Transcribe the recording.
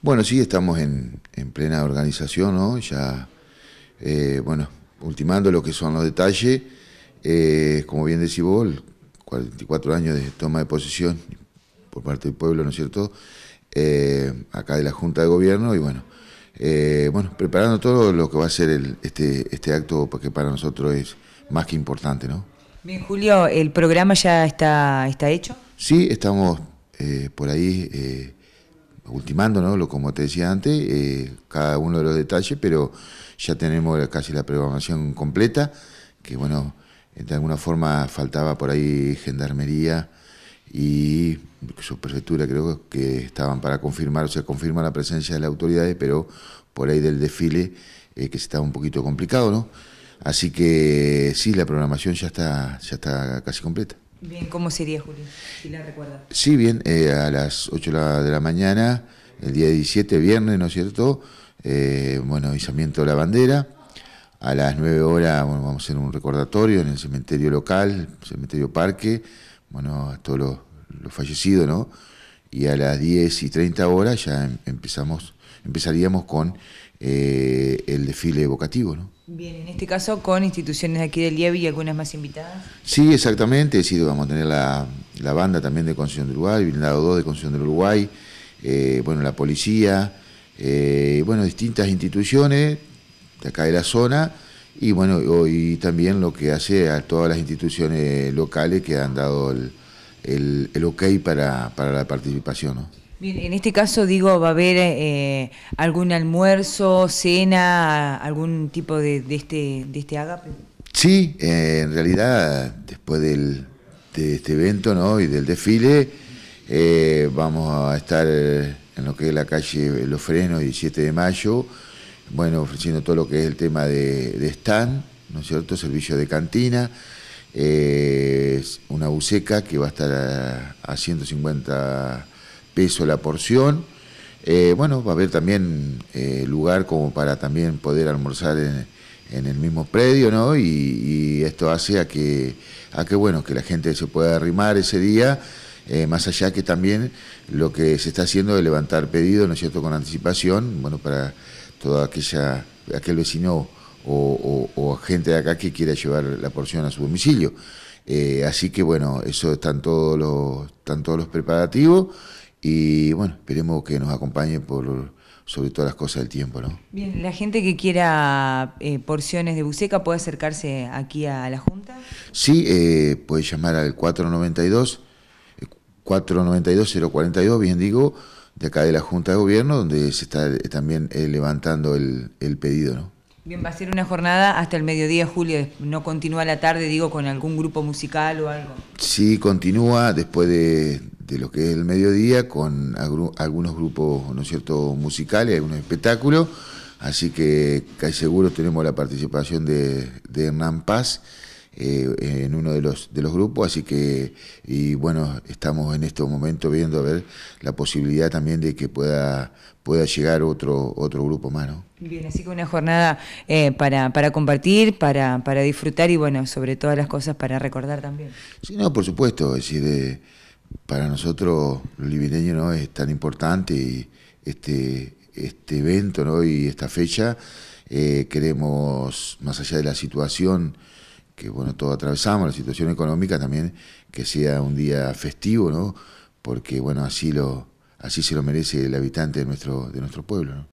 Bueno, sí, estamos en, plena organización, ¿no? Ya, eh, bueno, ultimando lo que son los detalles, eh, como bien decís vos, 44 años de toma de posesión por parte del pueblo, ¿no es cierto? Eh, acá de la Junta de Gobierno y bueno, bueno, preparando todo lo que va a ser este, este acto porque para nosotros es más que importante, ¿no? Bien, Julio, ¿el programa ya está, está hecho? Sí, estamos por ahí ultimando, ¿no? Lo, como te decía antes, eh, cada uno de los detalles, pero ya tenemos casi la programación completa, que bueno, eh, de alguna forma faltaba por ahí gendarmería y su prefectura creo que estaban para confirmar, o sea, confirma la presencia de las autoridades, pero por ahí del desfile eh, que estaba un poquito complicado, ¿no? Así que sí, la programación ya está, ya está casi completa. Bien, ¿cómo sería, Julio? Si la recuerda. Sí, bien, eh, a las 8 de la mañana, el día 17, viernes, ¿no es cierto? Eh, bueno, izamiento de la bandera. A las 9 horas, bueno, vamos a hacer un recordatorio en el cementerio local, cementerio parque, bueno, a todos los fallecidos, ¿no? y a las 10 y 30 horas ya em, empezamos, empezaríamos con eh, el desfile evocativo. ¿no? Bien, en este caso con instituciones de aquí del IEBI y algunas más invitadas. Sí, exactamente, sí, vamos a tener la, banda también de Concepción del Uruguay, el lado 2 de Concepción del Uruguay, eh, bueno, la policía, eh, bueno, distintas instituciones de acá de la zona y bueno, y también lo que hace a todas las instituciones locales que han dado el el, ok para, la participación. Bien, en este caso, digo, ¿va a haber eh, eh, algún almuerzo, cena, algún tipo de, este, de este ágape? Sí, eh, en realidad, después del, de este evento ¿no? y del desfile, vamos a estar en lo que es la calle Los Frenos, 17 de mayo, bueno, ofreciendo todo lo que es el tema de, de stand, ¿no es cierto?, servicio de cantina, una buceca que va a estar a, 150 pesos la porción. Eh, bueno, va a haber también eh, lugar como para también poder almorzar en, el mismo predio, ¿no? Y, esto hace a que, a que, bueno, que la gente se pueda arrimar ese día, eh, más allá que también lo que se está haciendo de levantar pedidos, ¿no es cierto?, con anticipación, bueno, para toda aquella, aquel vecino o, o gente de acá que quiera llevar la porción a su domicilio. Eh, así que bueno, eso están todos los, están todos los preparativos y bueno, esperemos que nos acompañe por sobre todas las cosas del tiempo, ¿no? Bien, la gente que quiera eh, porciones de buceca puede acercarse aquí a la Junta. Sí, eh, puede llamar al 492 492 042, bien digo, de acá de la Junta de Gobierno, donde se está también levantando el pedido, ¿no? Bien, va a ser una jornada hasta el mediodía, Julio. ¿No continúa la tarde, digo, con algún grupo musical o algo? Sí, continúa después de, lo que es el mediodía con algunos grupos, ¿no es cierto?, musicales, algunos espectáculos. Así que, casi seguro, tenemos la participación de, de Hernán Paz eh, en uno de los, de los grupos, así que, y bueno, estamos en este momento viendo a ver la posibilidad también de que pueda, pueda llegar otro, otro grupo más, Bien, así que una jornada eh, para, compartir, para, para disfrutar y bueno, sobre todas las cosas para recordar también. Sí, no, por supuesto, es decir, para nosotros los libideños ¿no? es tan importante y este, este evento ¿no? y esta fecha. Eh, queremos, más allá de la situación que bueno, todos atravesamos, la situación económica también, que sea un día festivo, ¿no? Porque bueno, así lo, así se lo merece el habitante de nuestro, de nuestro pueblo. ¿no?